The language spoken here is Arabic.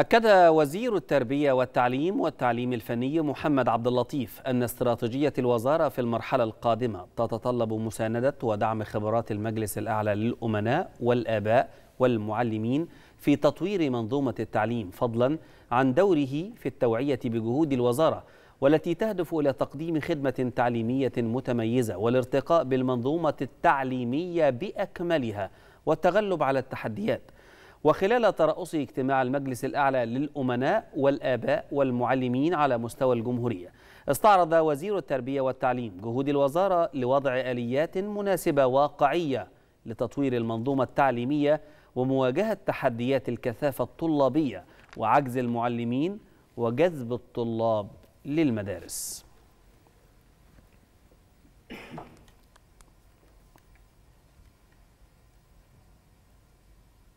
أكد وزير التربية والتعليم والتعليم الفني محمد عبد اللطيف أن استراتيجية الوزارة في المرحلة القادمة تتطلب مساندة ودعم خبرات المجلس الأعلى للأمناء والآباء والمعلمين في تطوير منظومة التعليم فضلا عن دوره في التوعية بجهود الوزارة والتي تهدف إلى تقديم خدمة تعليمية متميزة والارتقاء بالمنظومة التعليمية بأكملها والتغلب على التحديات وخلال ترأس اجتماع المجلس الأعلى للأمناء والآباء والمعلمين على مستوى الجمهورية استعرض وزير التربية والتعليم جهود الوزارة لوضع آليات مناسبة واقعية لتطوير المنظومة التعليمية ومواجهة تحديات الكثافة الطلابية وعجز المعلمين وجذب الطلاب للمدارس